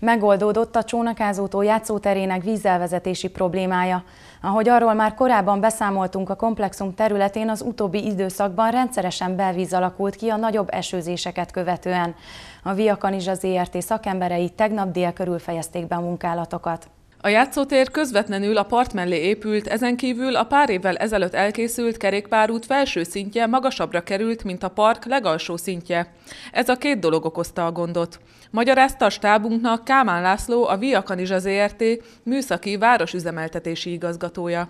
Megoldódott a csónakázótó játszóterének vízelvezetési problémája. Ahogy arról már korábban beszámoltunk a komplexum területén, az utóbbi időszakban rendszeresen belvíz alakult ki a nagyobb esőzéseket követően. A Via Kanizsa ZRT szakemberei tegnap dél körül fejezték be a munkálatokat. A játszótér közvetlenül a part mellé épült, ezen kívül a pár évvel ezelőtt elkészült kerékpárút felső szintje magasabbra került, mint a park legalsó szintje. Ez a két dolog okozta a gondot. Magyarázta a stábunknak Kálmán László, a Via Kanizsa ZRT műszaki városüzemeltetési igazgatója.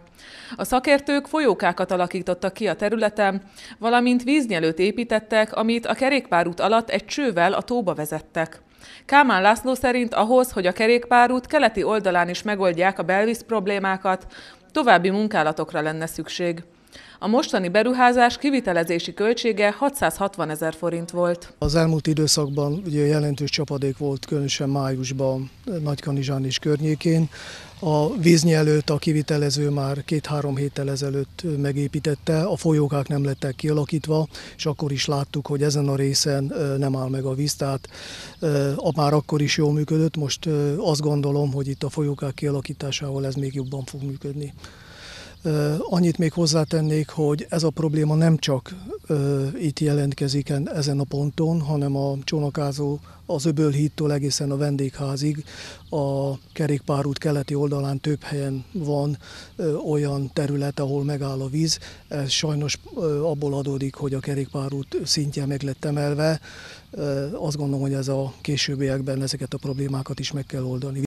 A szakértők folyókákat alakítottak ki a területen, valamint víznyelőt építettek, amit a kerékpárút alatt egy csővel a tóba vezettek. Kálmán László szerint ahhoz, hogy a kerékpárút keleti oldalán is megoldják a belvíz problémákat, további munkálatokra lenne szükség. A mostani beruházás kivitelezési költsége 660 ezer forint volt. Az elmúlt időszakban ugye jelentős csapadék volt, különösen májusban Nagykanizsán és környékén. A víznyelőt a kivitelező már két-három héttel ezelőtt megépítette, a folyókák nem lettek kialakítva, és akkor is láttuk, hogy ezen a részen nem áll meg a víz, tehát már akkor is jól működött, most azt gondolom, hogy itt a folyókák kialakításával ez még jobban fog működni. Annyit még hozzátennék, hogy ez a probléma nem csak itt jelentkezik ezen a ponton, hanem a csónakázó az Öbölhídtól egészen a vendégházig a kerékpárút keleti oldalán több helyen van olyan terület, ahol megáll a víz. Ez sajnos abból adódik, hogy a kerékpárút szintje meg lett emelve. Azt gondolom, hogy ez a későbbiekben ezeket a problémákat is meg kell oldani.